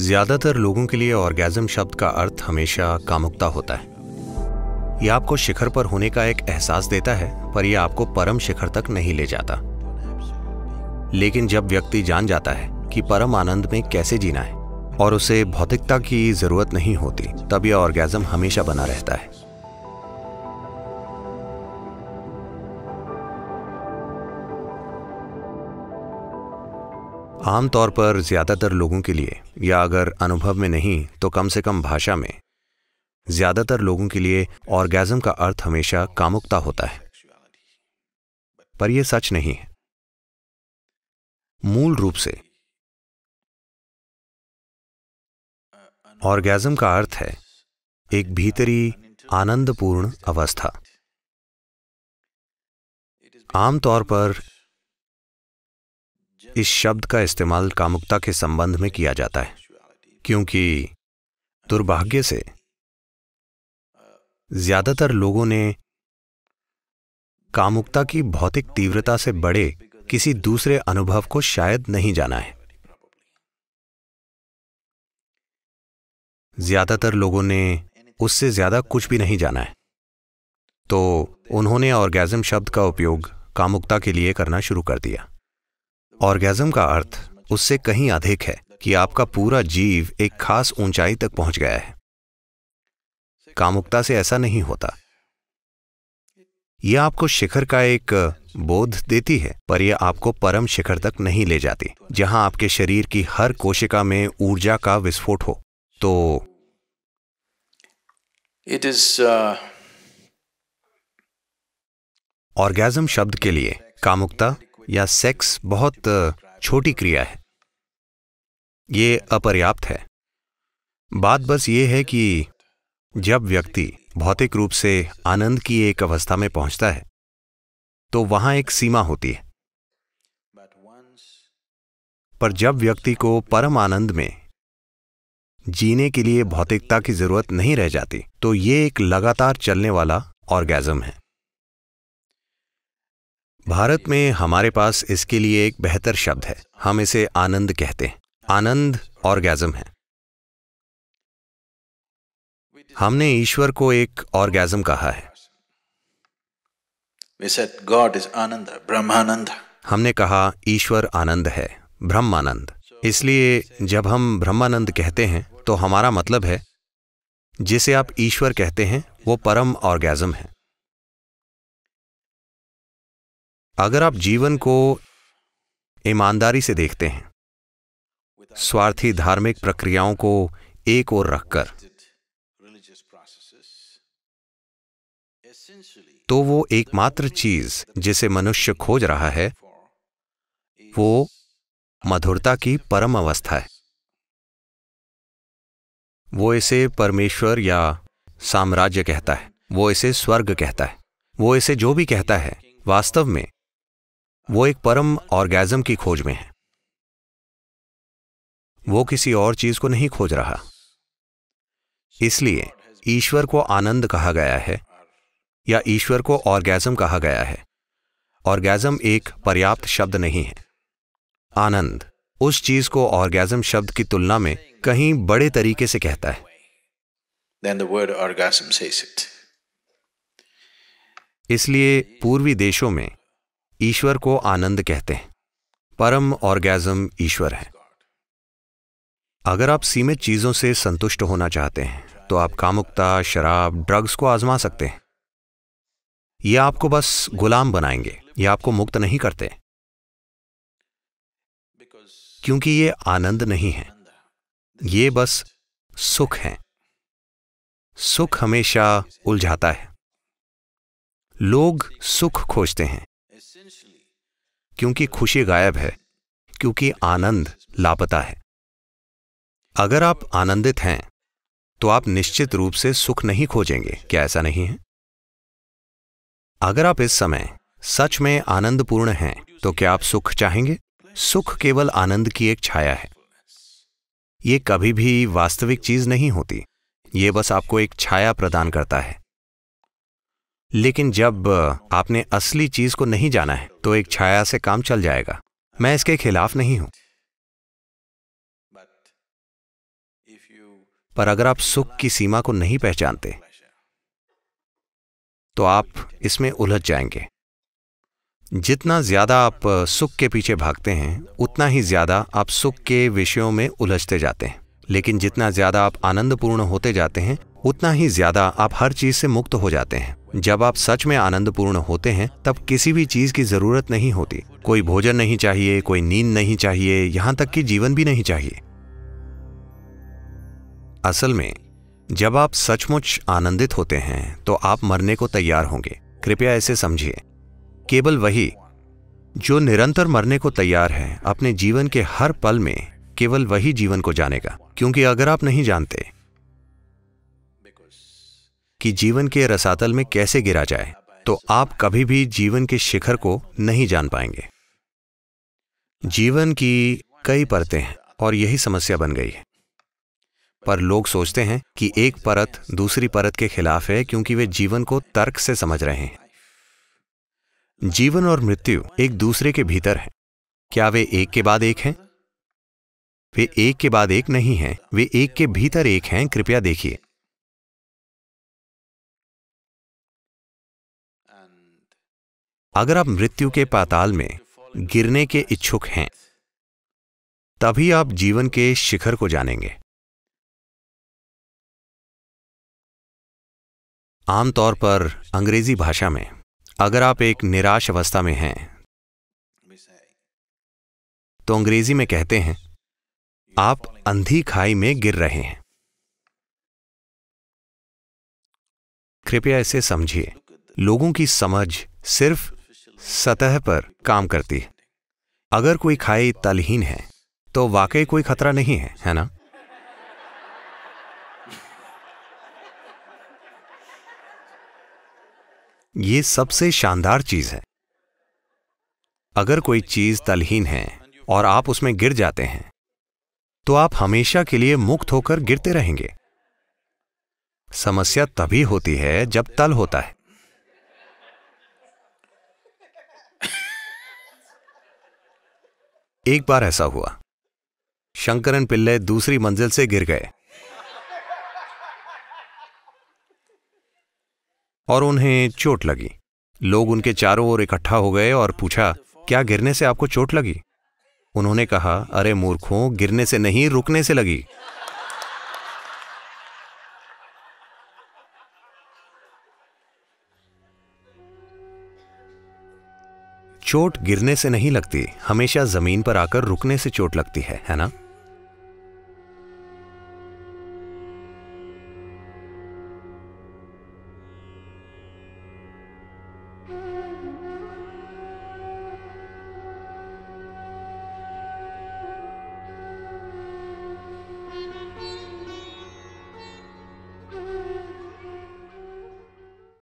ज़्यादातर लोगों के लिए ऑर्गेज़म शब्द का अर्थ हमेशा कामुकता होता है यह आपको शिखर पर होने का एक एहसास देता है पर यह आपको परम शिखर तक नहीं ले जाता लेकिन जब व्यक्ति जान जाता है कि परम आनंद में कैसे जीना है और उसे भौतिकता की ज़रूरत नहीं होती तब यह ऑर्गेज़म हमेशा बना रहता है आमतौर पर ज़्यादातर लोगों के लिए या अगर अनुभव में नहीं तो कम से कम भाषा में ज़्यादातर लोगों के लिए ऑर्गेज़म का अर्थ हमेशा कामुकता होता है पर यह सच नहीं है मूल रूप से ऑर्गेज़म का अर्थ है एक भीतरी आनंदपूर्ण अवस्था आमतौर पर इस शब्द का इस्तेमाल कामुकता के संबंध में किया जाता है क्योंकि दुर्भाग्य से ज्यादातर लोगों ने कामुकता की भौतिक तीव्रता से बड़े किसी दूसरे अनुभव को शायद नहीं जाना है ज्यादातर लोगों ने उससे ज्यादा कुछ भी नहीं जाना है तो उन्होंने ऑर्गेजम शब्द का उपयोग कामुकता के लिए करना शुरू कर दिया ऑर्गेजम का अर्थ उससे कहीं अधिक है कि आपका पूरा जीव एक खास ऊंचाई तक पहुंच गया है कामुकता से ऐसा नहीं होता यह आपको शिखर का एक बोध देती है पर यह आपको परम शिखर तक नहीं ले जाती जहां आपके शरीर की हर कोशिका में ऊर्जा का विस्फोट हो तो इट इज uh, ऑर्गेजम शब्द के लिए कामुकता या सेक्स बहुत छोटी क्रिया है ये अपर्याप्त है बात बस ये है कि जब व्यक्ति भौतिक रूप से आनंद की एक अवस्था में पहुंचता है तो वहां एक सीमा होती है पर जब व्यक्ति को परम आनंद में जीने के लिए भौतिकता की जरूरत नहीं रह जाती तो ये एक लगातार चलने वाला ऑर्गेजम है भारत में हमारे पास इसके लिए एक बेहतर शब्द है हम इसे आनंद कहते हैं आनंद ऑर्गेजम है हमने ईश्वर को एक ऑर्गेजम कहा है ब्रह्मानंद हमने कहा ईश्वर आनंद है ब्रह्मानंद इसलिए जब हम ब्रह्मानंद कहते हैं तो हमारा मतलब है जिसे आप ईश्वर कहते हैं वो परम ऑर्गेजम है अगर आप जीवन को ईमानदारी से देखते हैं स्वार्थी धार्मिक प्रक्रियाओं को एक ओर रखकर तो वो एकमात्र चीज जिसे मनुष्य खोज रहा है वो मधुरता की परम अवस्था है वो इसे परमेश्वर या साम्राज्य कहता है वो इसे स्वर्ग कहता है वो इसे जो भी कहता है वास्तव में वो एक परम ऑर्गेजम की खोज में है वो किसी और चीज को नहीं खोज रहा इसलिए ईश्वर को आनंद कहा गया है या ईश्वर को ऑर्गेजम कहा गया है ऑर्गेजम एक पर्याप्त शब्द नहीं है आनंद उस चीज को ऑर्गेजम शब्द की तुलना में कहीं बड़े तरीके से कहता है इसलिए पूर्वी देशों में ईश्वर को आनंद कहते हैं परम ऑर्गेजम ईश्वर है अगर आप सीमित चीज़ों से संतुष्ट होना चाहते हैं तो आप कामुकता शराब ड्रग्स को आजमा सकते हैं ये आपको बस गुलाम बनाएंगे ये आपको मुक्त नहीं करते क्योंकि ये आनंद नहीं है ये बस सुख है सुख हमेशा उलझाता है लोग सुख खोजते हैं क्योंकि खुशी गायब है क्योंकि आनंद लापता है अगर आप आनंदित हैं तो आप निश्चित रूप से सुख नहीं खोजेंगे क्या ऐसा नहीं है अगर आप इस समय सच में आनंदपूर्ण हैं तो क्या आप सुख चाहेंगे सुख केवल आनंद की एक छाया है ये कभी भी वास्तविक चीज नहीं होती ये बस आपको एक छाया प्रदान करता है लेकिन जब आपने असली चीज को नहीं जाना है तो एक छाया से काम चल जाएगा मैं इसके खिलाफ नहीं हूं पर अगर आप सुख की सीमा को नहीं पहचानते तो आप इसमें उलझ जाएंगे जितना ज्यादा आप सुख के पीछे भागते हैं उतना ही ज्यादा आप सुख के विषयों में उलझते जाते हैं लेकिन जितना ज्यादा आप आनंदपूर्ण होते जाते हैं उतना ही ज्यादा आप हर चीज से मुक्त हो जाते हैं जब आप सच में आनंदपूर्ण होते हैं तब किसी भी चीज की जरूरत नहीं होती कोई भोजन नहीं चाहिए कोई नींद नहीं चाहिए यहां तक कि जीवन भी नहीं चाहिए असल में जब आप सचमुच आनंदित होते हैं तो आप मरने को तैयार होंगे कृपया ऐसे समझिए केवल वही जो निरंतर मरने को तैयार है अपने जीवन के हर पल में केवल वही जीवन को जानेगा क्योंकि अगर आप नहीं जानते कि जीवन के रसातल में कैसे गिरा जाए तो आप कभी भी जीवन के शिखर को नहीं जान पाएंगे जीवन की कई परतें हैं और यही समस्या बन गई है पर लोग सोचते हैं कि एक परत दूसरी परत के खिलाफ है क्योंकि वे जीवन को तर्क से समझ रहे हैं जीवन और मृत्यु एक दूसरे के भीतर है क्या वे एक के बाद एक हैं वे एक के बाद एक नहीं हैं वे एक के भीतर एक हैं कृपया देखिए अगर आप मृत्यु के पाताल में गिरने के इच्छुक हैं तभी आप जीवन के शिखर को जानेंगे आमतौर पर अंग्रेजी भाषा में अगर आप एक निराश अवस्था में हैं तो अंग्रेजी में कहते हैं आप अंधी खाई में गिर रहे हैं कृपया इसे समझिए लोगों की समझ सिर्फ सतह पर काम करती है अगर कोई खाई तलहीन है तो वाकई कोई खतरा नहीं है है ना ये सबसे शानदार चीज है अगर कोई चीज तलहीन है और आप उसमें गिर जाते हैं तो आप हमेशा के लिए मुक्त होकर गिरते रहेंगे समस्या तभी होती है जब तल होता है एक बार ऐसा हुआ शंकरन पिल्ले दूसरी मंजिल से गिर गए और उन्हें चोट लगी लोग उनके चारों ओर इकट्ठा हो गए और पूछा क्या गिरने से आपको चोट लगी उन्होंने कहा अरे मूर्खों गिरने से नहीं रुकने से लगी चोट गिरने से नहीं लगती हमेशा जमीन पर आकर रुकने से चोट लगती है है ना